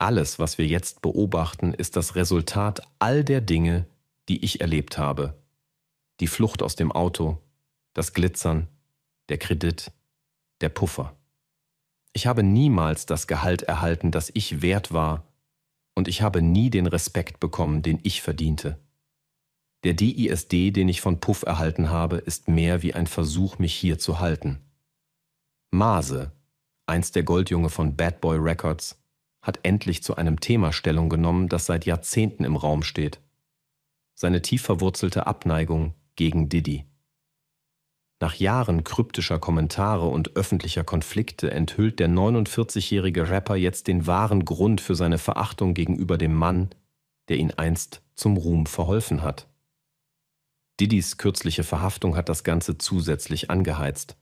Alles, was wir jetzt beobachten, ist das Resultat all der Dinge, die ich erlebt habe. Die Flucht aus dem Auto, das Glitzern, der Kredit, der Puffer. Ich habe niemals das Gehalt erhalten, das ich wert war, und ich habe nie den Respekt bekommen, den ich verdiente. Der DISD, den ich von Puff erhalten habe, ist mehr wie ein Versuch, mich hier zu halten. Mase, einst der Goldjunge von Bad Boy Records, hat endlich zu einem Thema Stellung genommen, das seit Jahrzehnten im Raum steht. Seine tief verwurzelte Abneigung gegen Diddy. Nach Jahren kryptischer Kommentare und öffentlicher Konflikte enthüllt der 49-jährige Rapper jetzt den wahren Grund für seine Verachtung gegenüber dem Mann, der ihn einst zum Ruhm verholfen hat. Diddys kürzliche Verhaftung hat das Ganze zusätzlich angeheizt.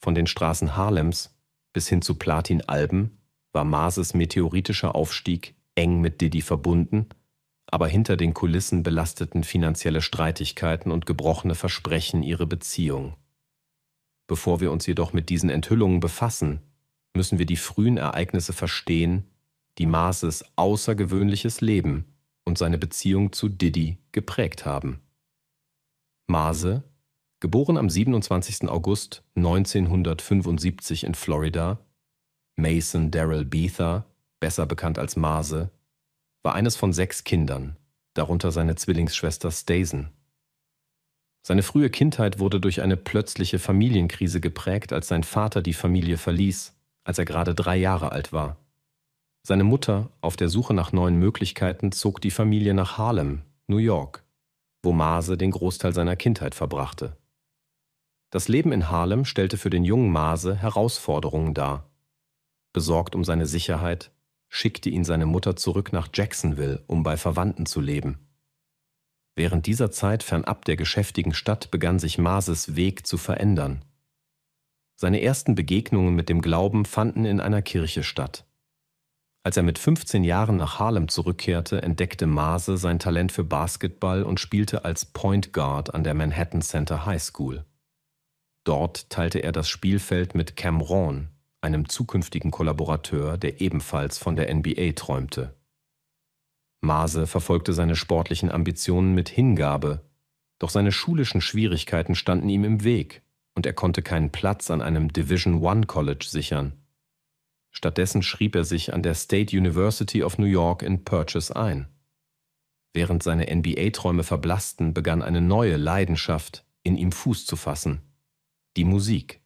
Von den Straßen Harlems bis hin zu Platin-Alben war Marses meteoritischer Aufstieg eng mit Diddy verbunden, aber hinter den Kulissen belasteten finanzielle Streitigkeiten und gebrochene Versprechen ihre Beziehung. Bevor wir uns jedoch mit diesen Enthüllungen befassen, müssen wir die frühen Ereignisse verstehen, die Marses außergewöhnliches Leben und seine Beziehung zu Diddy geprägt haben. Marse, geboren am 27. August 1975 in Florida, Mason Daryl Beether, besser bekannt als Mase, war eines von sechs Kindern, darunter seine Zwillingsschwester Stasen. Seine frühe Kindheit wurde durch eine plötzliche Familienkrise geprägt, als sein Vater die Familie verließ, als er gerade drei Jahre alt war. Seine Mutter, auf der Suche nach neuen Möglichkeiten, zog die Familie nach Harlem, New York, wo Mase den Großteil seiner Kindheit verbrachte. Das Leben in Harlem stellte für den jungen Mase Herausforderungen dar Besorgt um seine Sicherheit, schickte ihn seine Mutter zurück nach Jacksonville, um bei Verwandten zu leben. Während dieser Zeit fernab der geschäftigen Stadt begann sich Mases Weg zu verändern. Seine ersten Begegnungen mit dem Glauben fanden in einer Kirche statt. Als er mit 15 Jahren nach Harlem zurückkehrte, entdeckte Mase sein Talent für Basketball und spielte als Point Guard an der Manhattan Center High School. Dort teilte er das Spielfeld mit Cameron, einem zukünftigen Kollaborateur, der ebenfalls von der NBA träumte. Maase verfolgte seine sportlichen Ambitionen mit Hingabe, doch seine schulischen Schwierigkeiten standen ihm im Weg und er konnte keinen Platz an einem Division One College sichern. Stattdessen schrieb er sich an der State University of New York in Purchase ein. Während seine NBA-Träume verblassten, begann eine neue Leidenschaft in ihm Fuß zu fassen. Die Musik.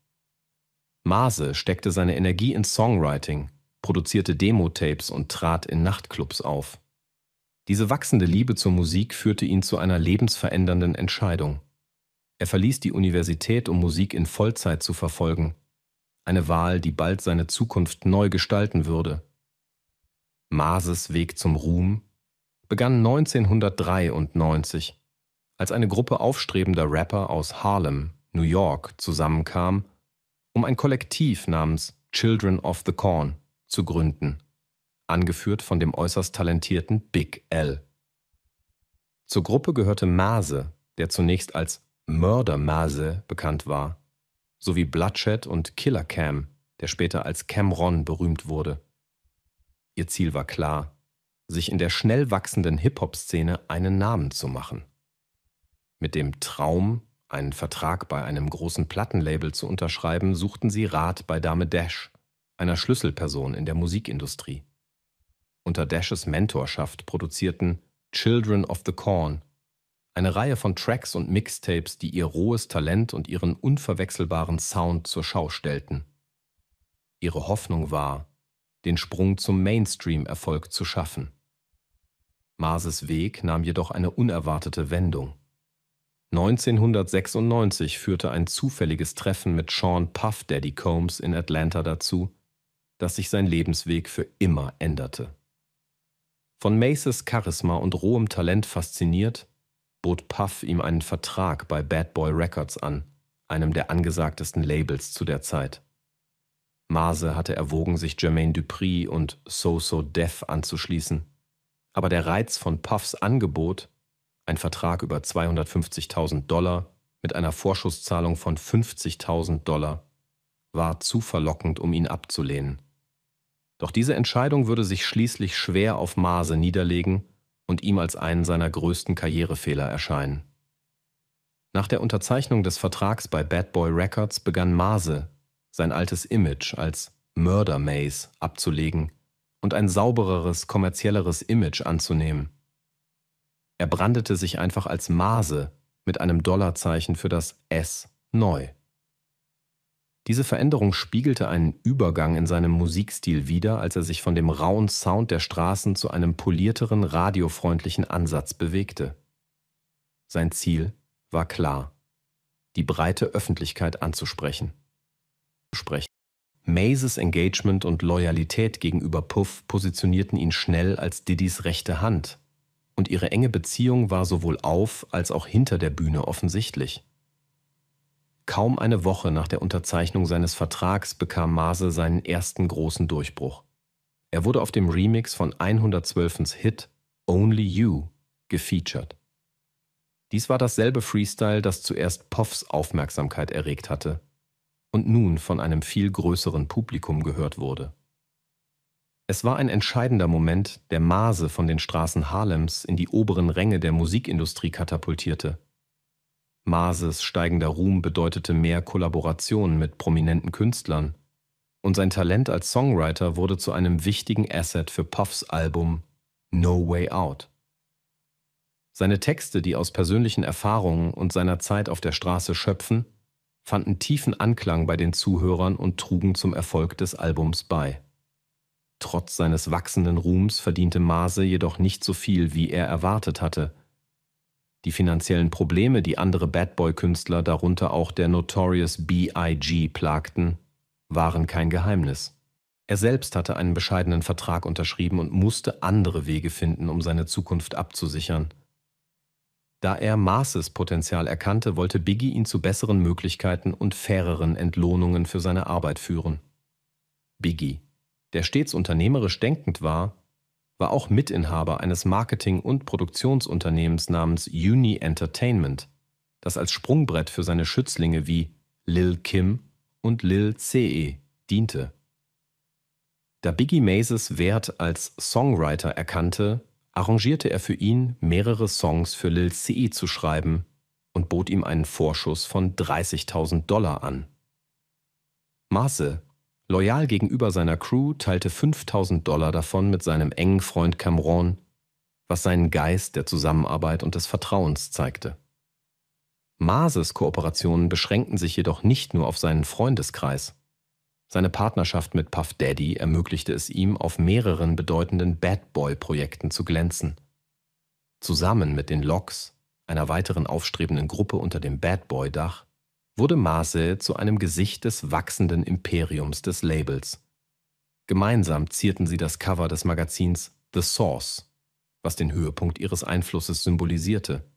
Maase steckte seine Energie ins Songwriting, produzierte Demo-Tapes und trat in Nachtclubs auf. Diese wachsende Liebe zur Musik führte ihn zu einer lebensverändernden Entscheidung. Er verließ die Universität, um Musik in Vollzeit zu verfolgen, eine Wahl, die bald seine Zukunft neu gestalten würde. Maases Weg zum Ruhm begann 1993, als eine Gruppe aufstrebender Rapper aus Harlem, New York, zusammenkam um ein Kollektiv namens Children of the Corn zu gründen, angeführt von dem äußerst talentierten Big L. Zur Gruppe gehörte Mase, der zunächst als Mörder Mase bekannt war, sowie Bloodshed und Killer Cam, der später als Camron berühmt wurde. Ihr Ziel war klar, sich in der schnell wachsenden Hip-Hop-Szene einen Namen zu machen. Mit dem Traum, einen Vertrag bei einem großen Plattenlabel zu unterschreiben, suchten sie Rat bei Dame Dash, einer Schlüsselperson in der Musikindustrie. Unter Dashes Mentorschaft produzierten Children of the Corn eine Reihe von Tracks und Mixtapes, die ihr rohes Talent und ihren unverwechselbaren Sound zur Schau stellten. Ihre Hoffnung war, den Sprung zum Mainstream-Erfolg zu schaffen. Marses Weg nahm jedoch eine unerwartete Wendung. 1996 führte ein zufälliges Treffen mit Sean Puff Daddy Combs in Atlanta dazu, dass sich sein Lebensweg für immer änderte. Von Maces Charisma und rohem Talent fasziniert, bot Puff ihm einen Vertrag bei Bad Boy Records an, einem der angesagtesten Labels zu der Zeit. Mase hatte erwogen, sich Jermaine Dupri und So So Def anzuschließen, aber der Reiz von Puffs Angebot ein Vertrag über 250.000 Dollar mit einer Vorschusszahlung von 50.000 Dollar, war zu verlockend, um ihn abzulehnen. Doch diese Entscheidung würde sich schließlich schwer auf Maase niederlegen und ihm als einen seiner größten Karrierefehler erscheinen. Nach der Unterzeichnung des Vertrags bei Bad Boy Records begann Maase, sein altes Image als Murder Maze abzulegen und ein saubereres, kommerzielleres Image anzunehmen. Er brandete sich einfach als Mase mit einem Dollarzeichen für das S neu. Diese Veränderung spiegelte einen Übergang in seinem Musikstil wider, als er sich von dem rauen Sound der Straßen zu einem polierteren, radiofreundlichen Ansatz bewegte. Sein Ziel war klar, die breite Öffentlichkeit anzusprechen. Mazes Engagement und Loyalität gegenüber Puff positionierten ihn schnell als Diddys rechte Hand und ihre enge Beziehung war sowohl auf als auch hinter der Bühne offensichtlich. Kaum eine Woche nach der Unterzeichnung seines Vertrags bekam Maase seinen ersten großen Durchbruch. Er wurde auf dem Remix von 112s Hit Only You gefeatured. Dies war dasselbe Freestyle, das zuerst Poffs Aufmerksamkeit erregt hatte und nun von einem viel größeren Publikum gehört wurde. Es war ein entscheidender Moment, der Maase von den Straßen Harlems in die oberen Ränge der Musikindustrie katapultierte. Maases steigender Ruhm bedeutete mehr Kollaborationen mit prominenten Künstlern. Und sein Talent als Songwriter wurde zu einem wichtigen Asset für Puffs Album No Way Out. Seine Texte, die aus persönlichen Erfahrungen und seiner Zeit auf der Straße schöpfen, fanden tiefen Anklang bei den Zuhörern und trugen zum Erfolg des Albums bei trotz seines wachsenden Ruhms verdiente Maase jedoch nicht so viel, wie er erwartet hatte. Die finanziellen Probleme, die andere Bad Boy-Künstler, darunter auch der Notorious B.I.G., plagten, waren kein Geheimnis. Er selbst hatte einen bescheidenen Vertrag unterschrieben und musste andere Wege finden, um seine Zukunft abzusichern. Da er Maases Potenzial erkannte, wollte Biggie ihn zu besseren Möglichkeiten und faireren Entlohnungen für seine Arbeit führen. Biggie der stets unternehmerisch denkend war, war auch Mitinhaber eines Marketing- und Produktionsunternehmens namens Uni Entertainment, das als Sprungbrett für seine Schützlinge wie Lil Kim und Lil CE diente. Da Biggie Mazes Wert als Songwriter erkannte, arrangierte er für ihn, mehrere Songs für Lil CE zu schreiben und bot ihm einen Vorschuss von 30.000 Dollar an. Marcel Loyal gegenüber seiner Crew teilte 5000 Dollar davon mit seinem engen Freund Cameron, was seinen Geist der Zusammenarbeit und des Vertrauens zeigte. Mases Kooperationen beschränkten sich jedoch nicht nur auf seinen Freundeskreis. Seine Partnerschaft mit Puff Daddy ermöglichte es ihm, auf mehreren bedeutenden Bad Boy-Projekten zu glänzen. Zusammen mit den Locks, einer weiteren aufstrebenden Gruppe unter dem Bad Boy-Dach, wurde Marcel zu einem Gesicht des wachsenden Imperiums des Labels. Gemeinsam zierten sie das Cover des Magazins The Source, was den Höhepunkt ihres Einflusses symbolisierte.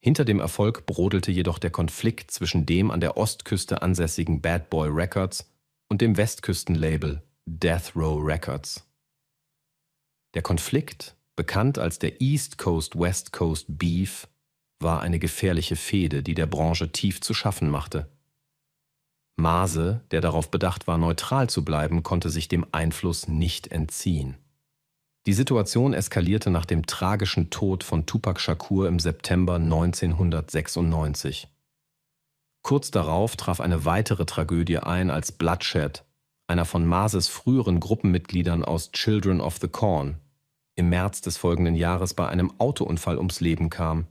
Hinter dem Erfolg brodelte jedoch der Konflikt zwischen dem an der Ostküste ansässigen Bad Boy Records und dem Westküstenlabel Death Row Records. Der Konflikt, bekannt als der East Coast West Coast Beef, war eine gefährliche Fehde, die der Branche tief zu schaffen machte. Maase, der darauf bedacht war, neutral zu bleiben, konnte sich dem Einfluss nicht entziehen. Die Situation eskalierte nach dem tragischen Tod von Tupac Shakur im September 1996. Kurz darauf traf eine weitere Tragödie ein, als Bloodshed, einer von Maases früheren Gruppenmitgliedern aus Children of the Corn, im März des folgenden Jahres bei einem Autounfall ums Leben kam.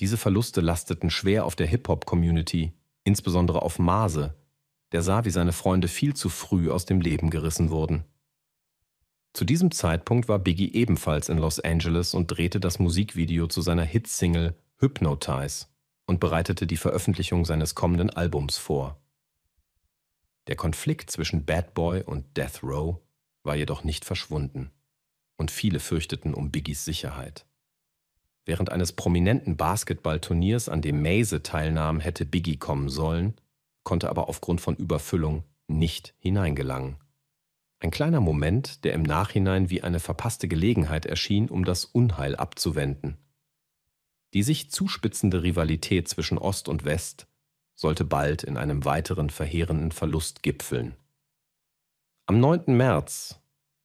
Diese Verluste lasteten schwer auf der Hip-Hop-Community, insbesondere auf Mase, der sah, wie seine Freunde viel zu früh aus dem Leben gerissen wurden. Zu diesem Zeitpunkt war Biggie ebenfalls in Los Angeles und drehte das Musikvideo zu seiner Hitsingle Hypnotize und bereitete die Veröffentlichung seines kommenden Albums vor. Der Konflikt zwischen Bad Boy und Death Row war jedoch nicht verschwunden, und viele fürchteten um Biggies Sicherheit. Während eines prominenten Basketballturniers, an dem Maze teilnahm, hätte Biggie kommen sollen, konnte aber aufgrund von Überfüllung nicht hineingelangen. Ein kleiner Moment, der im Nachhinein wie eine verpasste Gelegenheit erschien, um das Unheil abzuwenden. Die sich zuspitzende Rivalität zwischen Ost und West sollte bald in einem weiteren verheerenden Verlust gipfeln. Am 9. März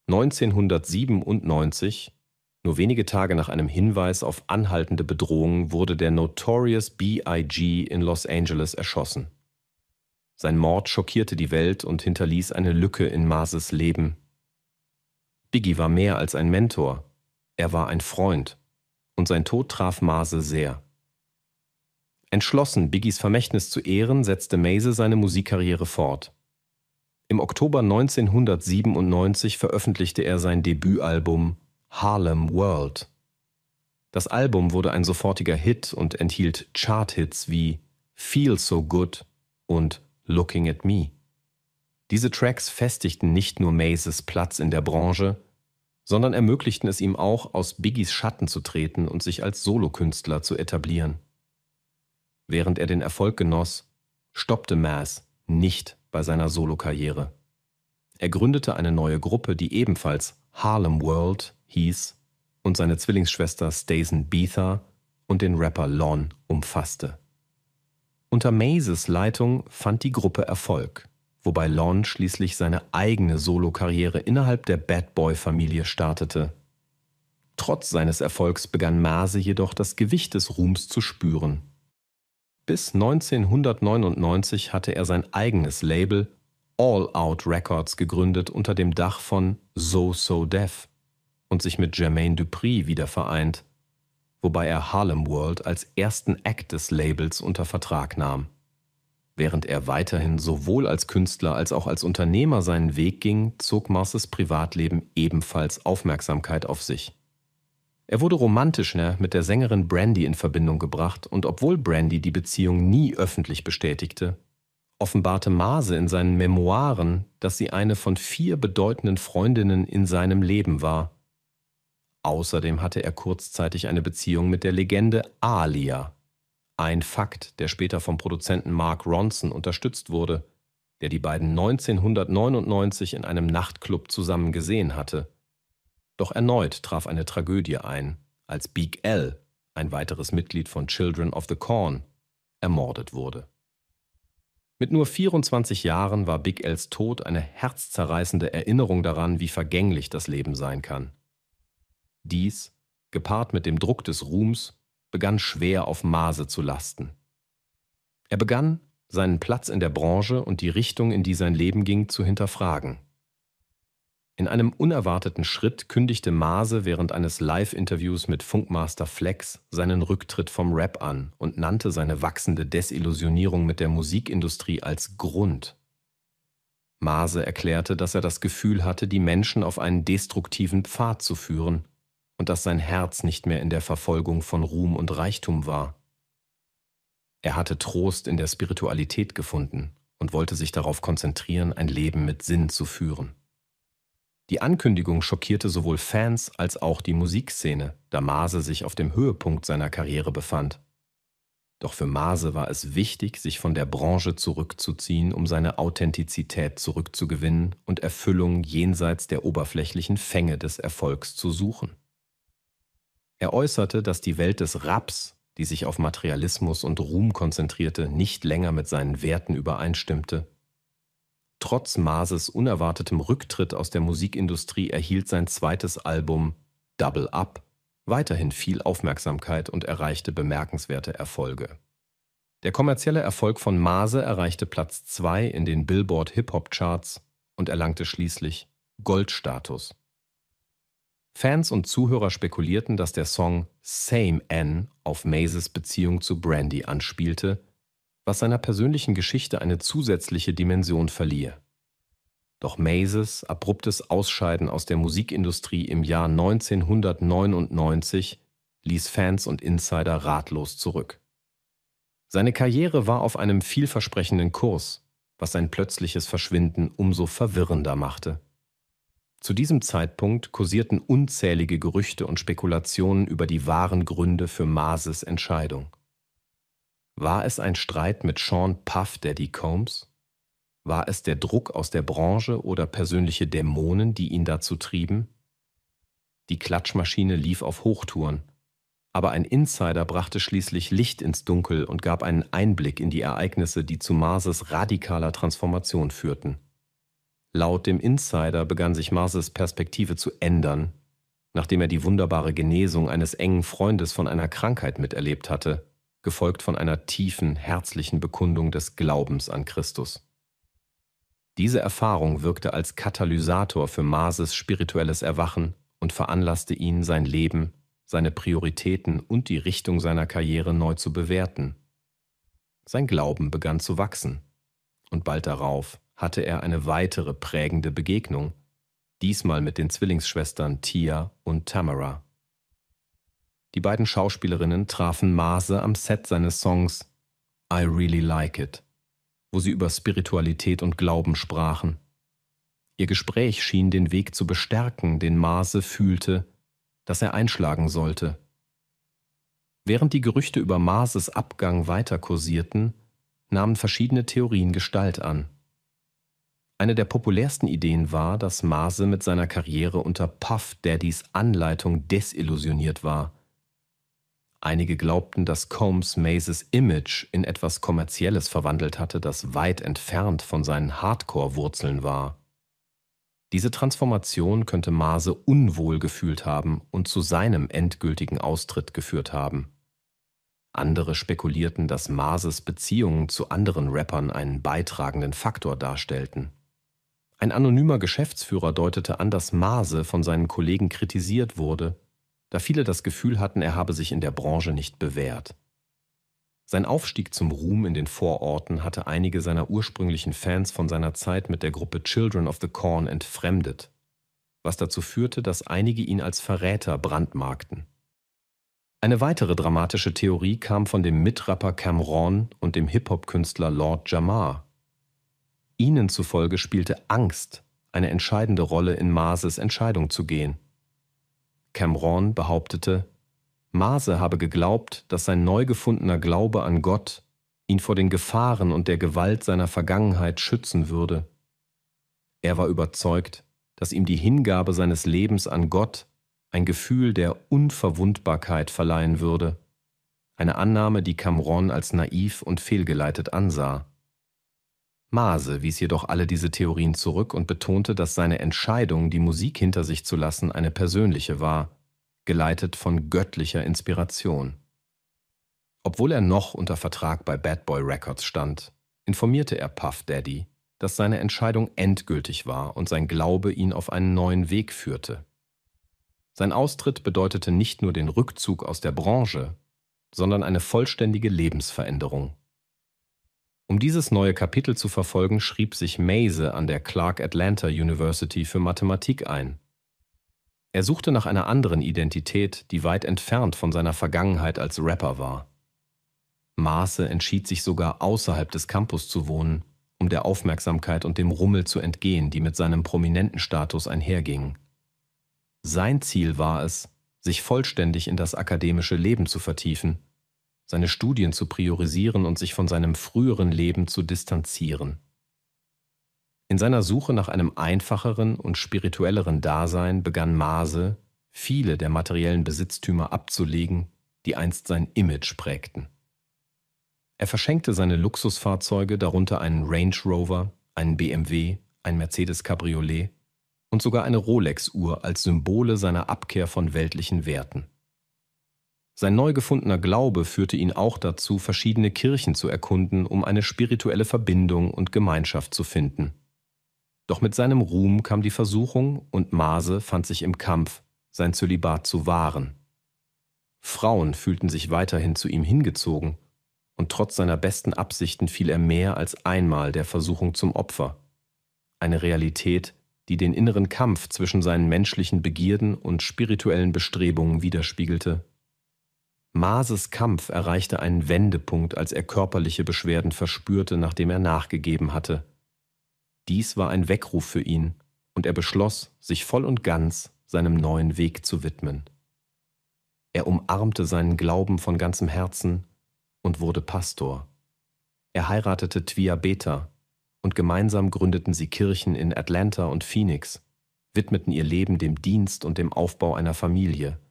1997 nur wenige Tage nach einem Hinweis auf anhaltende Bedrohungen wurde der Notorious BIG in Los Angeles erschossen. Sein Mord schockierte die Welt und hinterließ eine Lücke in Marses Leben. Biggie war mehr als ein Mentor, er war ein Freund, und sein Tod traf Mase sehr. Entschlossen, Biggies Vermächtnis zu ehren, setzte Maze seine Musikkarriere fort. Im Oktober 1997 veröffentlichte er sein Debütalbum Harlem World. Das Album wurde ein sofortiger Hit und enthielt Charthits wie Feel So Good und Looking at Me. Diese Tracks festigten nicht nur Mazes Platz in der Branche, sondern ermöglichten es ihm auch, aus Biggies Schatten zu treten und sich als Solokünstler zu etablieren. Während er den Erfolg genoss, stoppte Maas nicht bei seiner Solokarriere. Er gründete eine neue Gruppe, die ebenfalls Harlem World hieß und seine Zwillingsschwester Stason Beether und den Rapper Lon umfasste. Unter Mazes Leitung fand die Gruppe Erfolg, wobei Lon schließlich seine eigene Solokarriere innerhalb der Bad Boy-Familie startete. Trotz seines Erfolgs begann Mase jedoch das Gewicht des Ruhms zu spüren. Bis 1999 hatte er sein eigenes Label All Out Records gegründet unter dem Dach von So So Def und sich mit Jermaine Dupri wieder vereint, wobei er Harlem World als ersten Act des Labels unter Vertrag nahm. Während er weiterhin sowohl als Künstler als auch als Unternehmer seinen Weg ging, zog Marces Privatleben ebenfalls Aufmerksamkeit auf sich. Er wurde romantisch mit der Sängerin Brandy in Verbindung gebracht und obwohl Brandy die Beziehung nie öffentlich bestätigte, offenbarte Maase in seinen Memoiren, dass sie eine von vier bedeutenden Freundinnen in seinem Leben war. Außerdem hatte er kurzzeitig eine Beziehung mit der Legende Alia, ein Fakt, der später vom Produzenten Mark Ronson unterstützt wurde, der die beiden 1999 in einem Nachtclub zusammen gesehen hatte. Doch erneut traf eine Tragödie ein, als Big L, ein weiteres Mitglied von Children of the Corn, ermordet wurde. Mit nur 24 Jahren war Big Els Tod eine herzzerreißende Erinnerung daran, wie vergänglich das Leben sein kann. Dies, gepaart mit dem Druck des Ruhms, begann schwer auf Maase zu lasten. Er begann, seinen Platz in der Branche und die Richtung, in die sein Leben ging, zu hinterfragen. In einem unerwarteten Schritt kündigte Maase während eines Live-Interviews mit Funkmaster Flex seinen Rücktritt vom Rap an und nannte seine wachsende Desillusionierung mit der Musikindustrie als Grund. Maase erklärte, dass er das Gefühl hatte, die Menschen auf einen destruktiven Pfad zu führen und dass sein Herz nicht mehr in der Verfolgung von Ruhm und Reichtum war. Er hatte Trost in der Spiritualität gefunden und wollte sich darauf konzentrieren, ein Leben mit Sinn zu führen. Die Ankündigung schockierte sowohl Fans als auch die Musikszene, da Maase sich auf dem Höhepunkt seiner Karriere befand. Doch für Maase war es wichtig, sich von der Branche zurückzuziehen, um seine Authentizität zurückzugewinnen und Erfüllung jenseits der oberflächlichen Fänge des Erfolgs zu suchen. Er äußerte, dass die Welt des Raps, die sich auf Materialismus und Ruhm konzentrierte, nicht länger mit seinen Werten übereinstimmte Trotz Maases unerwartetem Rücktritt aus der Musikindustrie erhielt sein zweites Album Double Up weiterhin viel Aufmerksamkeit und erreichte bemerkenswerte Erfolge. Der kommerzielle Erfolg von Maase erreichte Platz 2 in den Billboard Hip-Hop-Charts und erlangte schließlich Goldstatus. Fans und Zuhörer spekulierten, dass der Song Same N auf Mazes Beziehung zu Brandy anspielte, was seiner persönlichen Geschichte eine zusätzliche Dimension verliehe. Doch Mazes abruptes Ausscheiden aus der Musikindustrie im Jahr 1999 ließ Fans und Insider ratlos zurück. Seine Karriere war auf einem vielversprechenden Kurs, was sein plötzliches Verschwinden umso verwirrender machte. Zu diesem Zeitpunkt kursierten unzählige Gerüchte und Spekulationen über die wahren Gründe für Mases Entscheidung. War es ein Streit mit Sean Puff Daddy Combs? War es der Druck aus der Branche oder persönliche Dämonen, die ihn dazu trieben? Die Klatschmaschine lief auf Hochtouren. Aber ein Insider brachte schließlich Licht ins Dunkel und gab einen Einblick in die Ereignisse, die zu Marses radikaler Transformation führten. Laut dem Insider begann sich Marses Perspektive zu ändern, nachdem er die wunderbare Genesung eines engen Freundes von einer Krankheit miterlebt hatte, gefolgt von einer tiefen, herzlichen Bekundung des Glaubens an Christus. Diese Erfahrung wirkte als Katalysator für Mases spirituelles Erwachen und veranlasste ihn, sein Leben, seine Prioritäten und die Richtung seiner Karriere neu zu bewerten. Sein Glauben begann zu wachsen, und bald darauf hatte er eine weitere prägende Begegnung, diesmal mit den Zwillingsschwestern Tia und Tamara. Die beiden Schauspielerinnen trafen Maase am Set seines Songs I Really Like It, wo sie über Spiritualität und Glauben sprachen. Ihr Gespräch schien den Weg zu bestärken, den Maase fühlte, dass er einschlagen sollte. Während die Gerüchte über Maases Abgang weiter kursierten, nahmen verschiedene Theorien Gestalt an. Eine der populärsten Ideen war, dass Maase mit seiner Karriere unter Puff Daddys Anleitung desillusioniert war Einige glaubten, dass Combs Maces Image in etwas Kommerzielles verwandelt hatte, das weit entfernt von seinen Hardcore-Wurzeln war. Diese Transformation könnte Maase unwohl gefühlt haben und zu seinem endgültigen Austritt geführt haben. Andere spekulierten, dass Mases Beziehungen zu anderen Rappern einen beitragenden Faktor darstellten. Ein anonymer Geschäftsführer deutete an, dass Mase von seinen Kollegen kritisiert wurde da viele das Gefühl hatten, er habe sich in der Branche nicht bewährt. Sein Aufstieg zum Ruhm in den Vororten hatte einige seiner ursprünglichen Fans von seiner Zeit mit der Gruppe Children of the Corn entfremdet, was dazu führte, dass einige ihn als Verräter brandmarkten. Eine weitere dramatische Theorie kam von dem Mitrapper Cameron und dem Hip-Hop-Künstler Lord Jamar. Ihnen zufolge spielte Angst eine entscheidende Rolle in Mases Entscheidung zu gehen. Cameron behauptete, Maase habe geglaubt, dass sein neu gefundener Glaube an Gott ihn vor den Gefahren und der Gewalt seiner Vergangenheit schützen würde. Er war überzeugt, dass ihm die Hingabe seines Lebens an Gott ein Gefühl der Unverwundbarkeit verleihen würde, eine Annahme, die Cameron als naiv und fehlgeleitet ansah. Maase wies jedoch alle diese Theorien zurück und betonte, dass seine Entscheidung, die Musik hinter sich zu lassen, eine persönliche war, geleitet von göttlicher Inspiration. Obwohl er noch unter Vertrag bei Bad Boy Records stand, informierte er Puff Daddy, dass seine Entscheidung endgültig war und sein Glaube ihn auf einen neuen Weg führte. Sein Austritt bedeutete nicht nur den Rückzug aus der Branche, sondern eine vollständige Lebensveränderung. Um dieses neue Kapitel zu verfolgen, schrieb sich Maese an der Clark Atlanta University für Mathematik ein. Er suchte nach einer anderen Identität, die weit entfernt von seiner Vergangenheit als Rapper war. Maase entschied sich sogar außerhalb des Campus zu wohnen, um der Aufmerksamkeit und dem Rummel zu entgehen, die mit seinem prominenten Status einhergingen. Sein Ziel war es, sich vollständig in das akademische Leben zu vertiefen seine Studien zu priorisieren und sich von seinem früheren Leben zu distanzieren. In seiner Suche nach einem einfacheren und spirituelleren Dasein begann Maase, viele der materiellen Besitztümer abzulegen, die einst sein Image prägten. Er verschenkte seine Luxusfahrzeuge, darunter einen Range Rover, einen BMW, ein Mercedes Cabriolet und sogar eine Rolex-Uhr als Symbole seiner Abkehr von weltlichen Werten. Sein neu gefundener Glaube führte ihn auch dazu, verschiedene Kirchen zu erkunden, um eine spirituelle Verbindung und Gemeinschaft zu finden. Doch mit seinem Ruhm kam die Versuchung und Maase fand sich im Kampf, sein Zölibat zu wahren. Frauen fühlten sich weiterhin zu ihm hingezogen, und trotz seiner besten Absichten fiel er mehr als einmal der Versuchung zum Opfer. Eine Realität, die den inneren Kampf zwischen seinen menschlichen Begierden und spirituellen Bestrebungen widerspiegelte Maases Kampf erreichte einen Wendepunkt, als er körperliche Beschwerden verspürte, nachdem er nachgegeben hatte. Dies war ein Weckruf für ihn, und er beschloss, sich voll und ganz seinem neuen Weg zu widmen. Er umarmte seinen Glauben von ganzem Herzen und wurde Pastor. Er heiratete Twia Beta und gemeinsam gründeten sie Kirchen in Atlanta und Phoenix, widmeten ihr Leben dem Dienst und dem Aufbau einer Familie –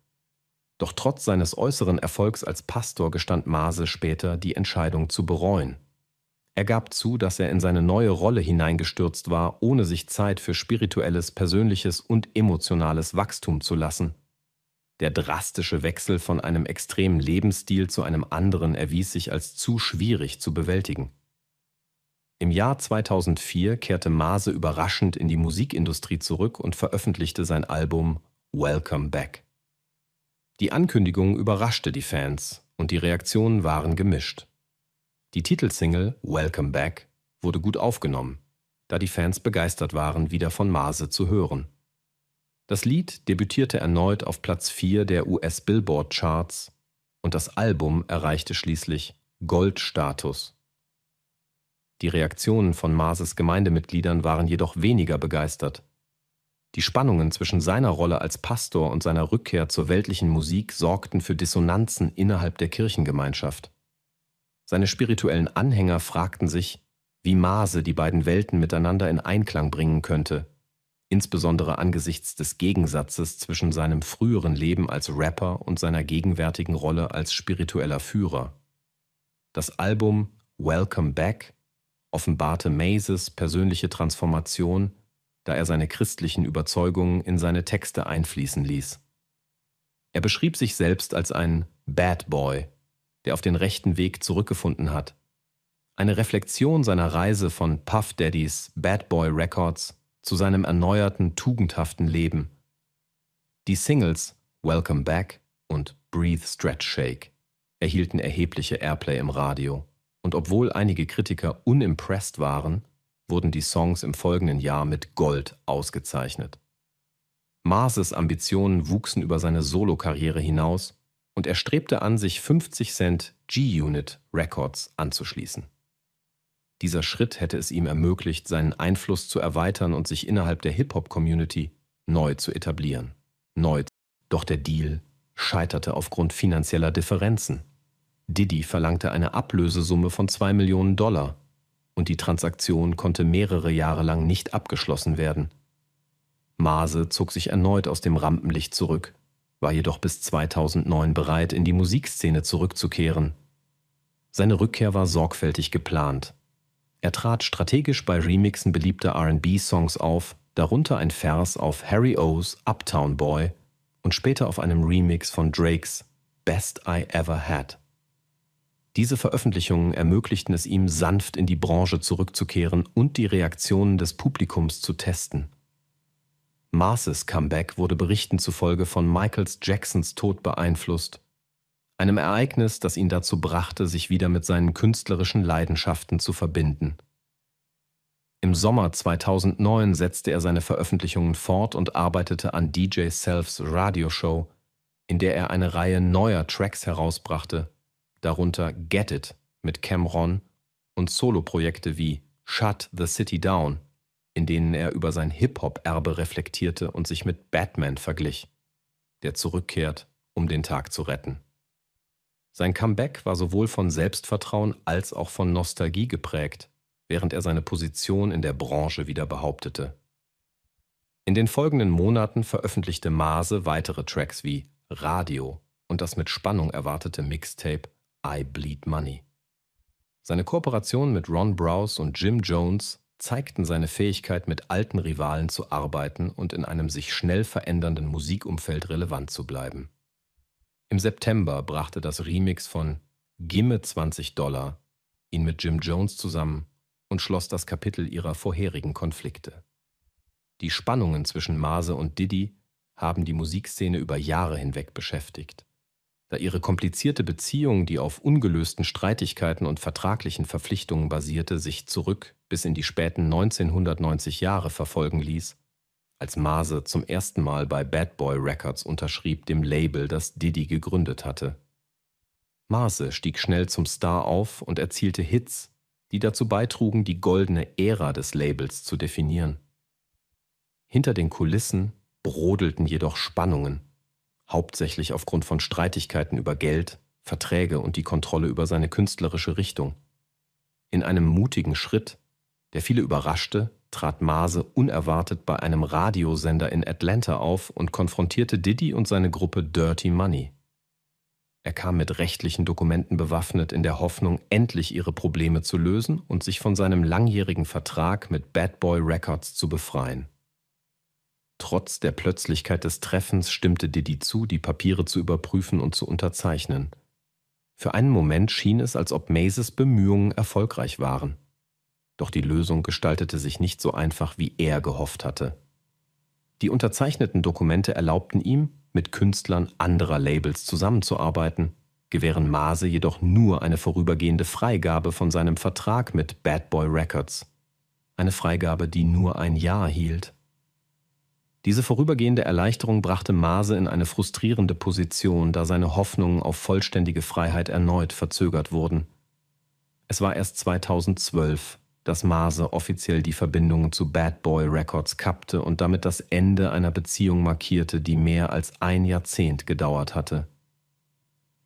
doch trotz seines äußeren Erfolgs als Pastor gestand Maase später, die Entscheidung zu bereuen. Er gab zu, dass er in seine neue Rolle hineingestürzt war, ohne sich Zeit für spirituelles, persönliches und emotionales Wachstum zu lassen. Der drastische Wechsel von einem extremen Lebensstil zu einem anderen erwies sich als zu schwierig zu bewältigen. Im Jahr 2004 kehrte Maase überraschend in die Musikindustrie zurück und veröffentlichte sein Album Welcome Back. Die Ankündigung überraschte die Fans und die Reaktionen waren gemischt. Die Titelsingle Welcome Back wurde gut aufgenommen, da die Fans begeistert waren, wieder von Maase zu hören. Das Lied debütierte erneut auf Platz 4 der US Billboard Charts und das Album erreichte schließlich Goldstatus. Die Reaktionen von Maases Gemeindemitgliedern waren jedoch weniger begeistert. Die Spannungen zwischen seiner Rolle als Pastor und seiner Rückkehr zur weltlichen Musik sorgten für Dissonanzen innerhalb der Kirchengemeinschaft. Seine spirituellen Anhänger fragten sich, wie Maase die beiden Welten miteinander in Einklang bringen könnte, insbesondere angesichts des Gegensatzes zwischen seinem früheren Leben als Rapper und seiner gegenwärtigen Rolle als spiritueller Führer. Das Album Welcome Back offenbarte Mazes persönliche Transformation da er seine christlichen Überzeugungen in seine Texte einfließen ließ. Er beschrieb sich selbst als ein Bad Boy, der auf den rechten Weg zurückgefunden hat. Eine Reflexion seiner Reise von Puff Daddys Bad Boy Records zu seinem erneuerten, tugendhaften Leben. Die Singles Welcome Back und Breathe Stretch Shake erhielten erhebliche Airplay im Radio. Und obwohl einige Kritiker unimpressed waren, wurden die Songs im folgenden Jahr mit Gold ausgezeichnet. Marses Ambitionen wuchsen über seine Solokarriere hinaus und er strebte an, sich 50 Cent G-Unit Records anzuschließen. Dieser Schritt hätte es ihm ermöglicht, seinen Einfluss zu erweitern und sich innerhalb der Hip-Hop-Community neu zu etablieren. Neu. Doch der Deal scheiterte aufgrund finanzieller Differenzen. Diddy verlangte eine Ablösesumme von 2 Millionen Dollar und die Transaktion konnte mehrere Jahre lang nicht abgeschlossen werden. Maase zog sich erneut aus dem Rampenlicht zurück, war jedoch bis 2009 bereit, in die Musikszene zurückzukehren. Seine Rückkehr war sorgfältig geplant. Er trat strategisch bei Remixen beliebter RB-Songs auf, darunter ein Vers auf Harry O's Uptown Boy und später auf einem Remix von Drakes Best I Ever Had. Diese Veröffentlichungen ermöglichten es ihm, sanft in die Branche zurückzukehren und die Reaktionen des Publikums zu testen. Marces Comeback wurde Berichten zufolge von Michaels Jacksons Tod beeinflusst, einem Ereignis, das ihn dazu brachte, sich wieder mit seinen künstlerischen Leidenschaften zu verbinden. Im Sommer 2009 setzte er seine Veröffentlichungen fort und arbeitete an DJ Selfs Radioshow, in der er eine Reihe neuer Tracks herausbrachte, darunter Get It mit Cameron und Soloprojekte wie Shut the City Down, in denen er über sein Hip-Hop-Erbe reflektierte und sich mit Batman verglich, der zurückkehrt, um den Tag zu retten. Sein Comeback war sowohl von Selbstvertrauen als auch von Nostalgie geprägt, während er seine Position in der Branche wieder behauptete. In den folgenden Monaten veröffentlichte Maase weitere Tracks wie Radio und das mit Spannung erwartete Mixtape I Bleed Money. Seine Kooperationen mit Ron Browse und Jim Jones zeigten seine Fähigkeit, mit alten Rivalen zu arbeiten und in einem sich schnell verändernden Musikumfeld relevant zu bleiben. Im September brachte das Remix von Gimme 20 Dollar ihn mit Jim Jones zusammen und schloss das Kapitel ihrer vorherigen Konflikte. Die Spannungen zwischen Mase und Diddy haben die Musikszene über Jahre hinweg beschäftigt da ihre komplizierte Beziehung, die auf ungelösten Streitigkeiten und vertraglichen Verpflichtungen basierte, sich zurück bis in die späten 1990 Jahre verfolgen ließ, als Mase zum ersten Mal bei Bad Boy Records unterschrieb, dem Label, das Diddy gegründet hatte. Mase stieg schnell zum Star auf und erzielte Hits, die dazu beitrugen, die goldene Ära des Labels zu definieren. Hinter den Kulissen brodelten jedoch Spannungen hauptsächlich aufgrund von Streitigkeiten über Geld, Verträge und die Kontrolle über seine künstlerische Richtung. In einem mutigen Schritt, der viele überraschte, trat Maase unerwartet bei einem Radiosender in Atlanta auf und konfrontierte Diddy und seine Gruppe Dirty Money. Er kam mit rechtlichen Dokumenten bewaffnet in der Hoffnung, endlich ihre Probleme zu lösen und sich von seinem langjährigen Vertrag mit Bad Boy Records zu befreien. Trotz der Plötzlichkeit des Treffens stimmte Diddy zu, die Papiere zu überprüfen und zu unterzeichnen. Für einen Moment schien es, als ob Mazes Bemühungen erfolgreich waren. Doch die Lösung gestaltete sich nicht so einfach, wie er gehofft hatte. Die unterzeichneten Dokumente erlaubten ihm, mit Künstlern anderer Labels zusammenzuarbeiten, gewähren Maase jedoch nur eine vorübergehende Freigabe von seinem Vertrag mit Bad Boy Records. Eine Freigabe, die nur ein Jahr hielt. Diese vorübergehende Erleichterung brachte Maase in eine frustrierende Position, da seine Hoffnungen auf vollständige Freiheit erneut verzögert wurden. Es war erst 2012, dass Maase offiziell die Verbindung zu Bad Boy Records kappte und damit das Ende einer Beziehung markierte, die mehr als ein Jahrzehnt gedauert hatte.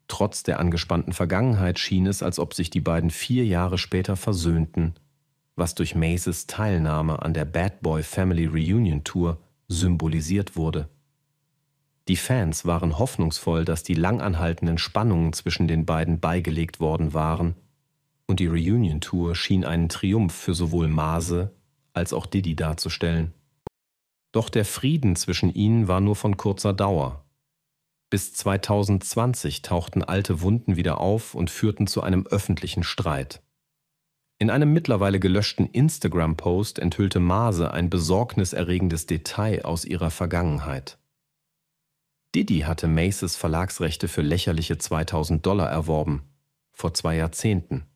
Trotz der angespannten Vergangenheit schien es, als ob sich die beiden vier Jahre später versöhnten, was durch Maces Teilnahme an der Bad Boy Family Reunion Tour symbolisiert wurde. Die Fans waren hoffnungsvoll, dass die langanhaltenden Spannungen zwischen den beiden beigelegt worden waren, und die Reunion-Tour schien einen Triumph für sowohl Maase als auch Diddy darzustellen. Doch der Frieden zwischen ihnen war nur von kurzer Dauer. Bis 2020 tauchten alte Wunden wieder auf und führten zu einem öffentlichen Streit. In einem mittlerweile gelöschten Instagram-Post enthüllte Maase ein besorgniserregendes Detail aus ihrer Vergangenheit. Diddy hatte Maces Verlagsrechte für lächerliche 2000 Dollar erworben, vor zwei Jahrzehnten.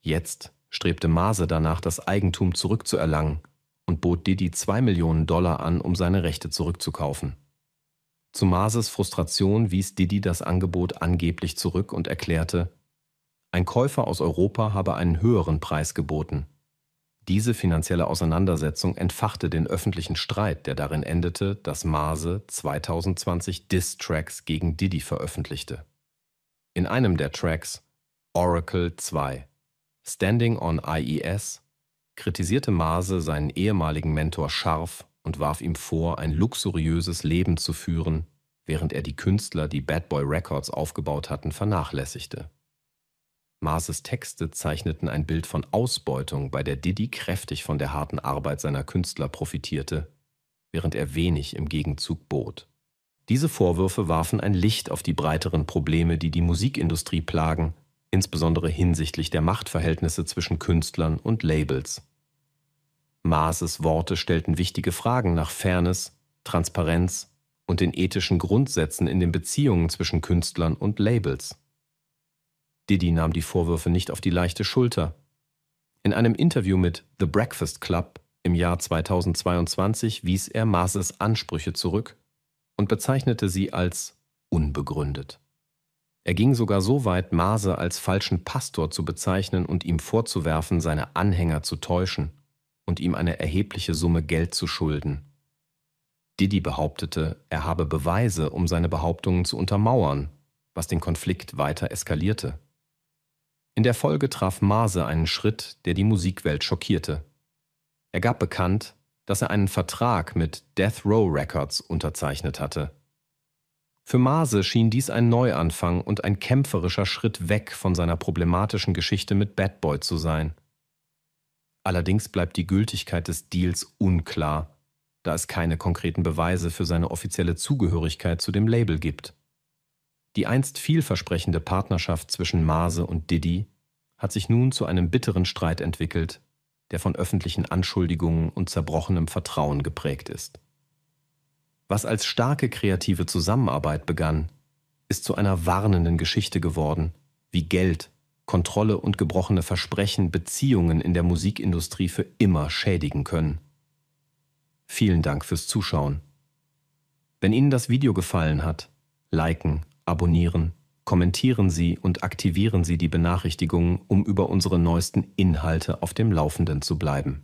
Jetzt strebte Maase danach, das Eigentum zurückzuerlangen und bot Diddy 2 Millionen Dollar an, um seine Rechte zurückzukaufen. Zu Mases Frustration wies Diddy das Angebot angeblich zurück und erklärte, ein Käufer aus Europa habe einen höheren Preis geboten. Diese finanzielle Auseinandersetzung entfachte den öffentlichen Streit, der darin endete, dass Maase 2020 Diss-Tracks gegen Diddy veröffentlichte. In einem der Tracks, Oracle 2, Standing on IES, kritisierte Maase seinen ehemaligen Mentor scharf und warf ihm vor, ein luxuriöses Leben zu führen, während er die Künstler, die Bad Boy Records aufgebaut hatten, vernachlässigte. Maases Texte zeichneten ein Bild von Ausbeutung, bei der Diddy kräftig von der harten Arbeit seiner Künstler profitierte, während er wenig im Gegenzug bot. Diese Vorwürfe warfen ein Licht auf die breiteren Probleme, die die Musikindustrie plagen, insbesondere hinsichtlich der Machtverhältnisse zwischen Künstlern und Labels. Maases Worte stellten wichtige Fragen nach Fairness, Transparenz und den ethischen Grundsätzen in den Beziehungen zwischen Künstlern und Labels. Diddy nahm die Vorwürfe nicht auf die leichte Schulter. In einem Interview mit The Breakfast Club im Jahr 2022 wies er Maases Ansprüche zurück und bezeichnete sie als unbegründet. Er ging sogar so weit, Maase als falschen Pastor zu bezeichnen und ihm vorzuwerfen, seine Anhänger zu täuschen und ihm eine erhebliche Summe Geld zu schulden. Diddy behauptete, er habe Beweise, um seine Behauptungen zu untermauern, was den Konflikt weiter eskalierte. In der Folge traf Maase einen Schritt, der die Musikwelt schockierte. Er gab bekannt, dass er einen Vertrag mit Death Row Records unterzeichnet hatte. Für Maase schien dies ein Neuanfang und ein kämpferischer Schritt weg von seiner problematischen Geschichte mit Bad Boy zu sein. Allerdings bleibt die Gültigkeit des Deals unklar, da es keine konkreten Beweise für seine offizielle Zugehörigkeit zu dem Label gibt. Die einst vielversprechende Partnerschaft zwischen Maase und Didi hat sich nun zu einem bitteren Streit entwickelt, der von öffentlichen Anschuldigungen und zerbrochenem Vertrauen geprägt ist. Was als starke kreative Zusammenarbeit begann, ist zu einer warnenden Geschichte geworden, wie Geld, Kontrolle und gebrochene Versprechen Beziehungen in der Musikindustrie für immer schädigen können. Vielen Dank fürs Zuschauen. Wenn Ihnen das Video gefallen hat, liken abonnieren, kommentieren Sie und aktivieren Sie die Benachrichtigungen, um über unsere neuesten Inhalte auf dem Laufenden zu bleiben.